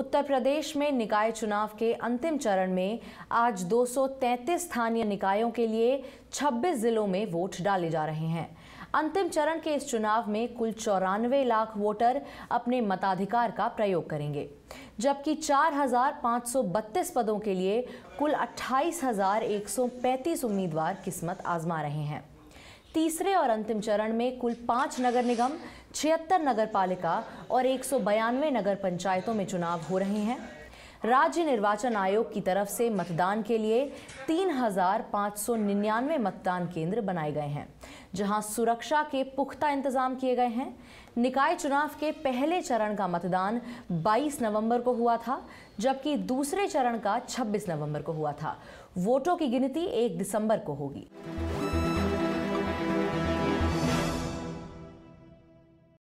उत्तर प्रदेश में निकाय चुनाव के अंतिम चरण में आज 233 स्थानीय निकायों के लिए 26 जिलों में वोट डाले जा रहे हैं अंतिम चरण के इस चुनाव में कुल चौरानवे लाख वोटर अपने मताधिकार का प्रयोग करेंगे जबकि 4,532 पदों के लिए कुल 28,135 उम्मीदवार किस्मत आजमा रहे हैं तीसरे और अंतिम चरण में कुल पाँच नगर निगम छिहत्तर नगर पालिका और एक नगर पंचायतों में चुनाव हो रहे हैं राज्य निर्वाचन आयोग की तरफ से मतदान के लिए 3,599 मतदान केंद्र बनाए गए हैं जहां सुरक्षा के पुख्ता इंतजाम किए गए हैं निकाय चुनाव के पहले चरण का मतदान 22 नवंबर को हुआ था जबकि दूसरे चरण का 26 नवंबर को हुआ था वोटों की गिनती 1 दिसंबर को होगी